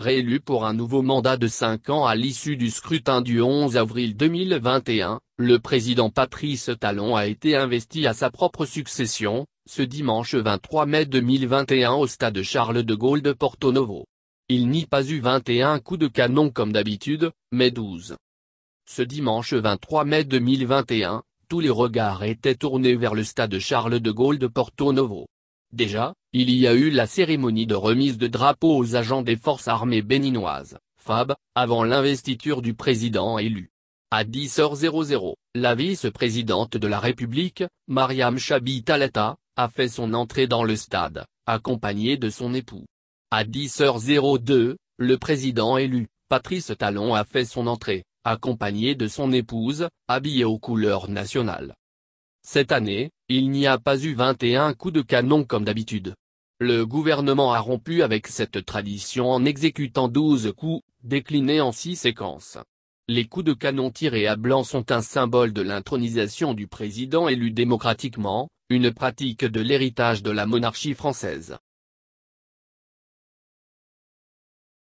réélu pour un nouveau mandat de 5 ans à l'issue du scrutin du 11 avril 2021, le président Patrice Talon a été investi à sa propre succession, ce dimanche 23 mai 2021 au stade Charles de Gaulle de Porto Novo. Il n'y pas eu 21 coups de canon comme d'habitude, mais 12. Ce dimanche 23 mai 2021, tous les regards étaient tournés vers le stade Charles de Gaulle de Porto Novo. Déjà, il y a eu la cérémonie de remise de drapeau aux agents des forces armées béninoises, FAB, avant l'investiture du président élu. À 10h00, la vice-présidente de la République, Mariam Chabi Talata, a fait son entrée dans le stade, accompagnée de son époux. À 10h02, le président élu, Patrice Talon a fait son entrée, accompagné de son épouse, habillée aux couleurs nationales. Cette année, il n'y a pas eu 21 coups de canon comme d'habitude. Le gouvernement a rompu avec cette tradition en exécutant douze coups, déclinés en six séquences. Les coups de canon tirés à blanc sont un symbole de l'intronisation du président élu démocratiquement, une pratique de l'héritage de la monarchie française.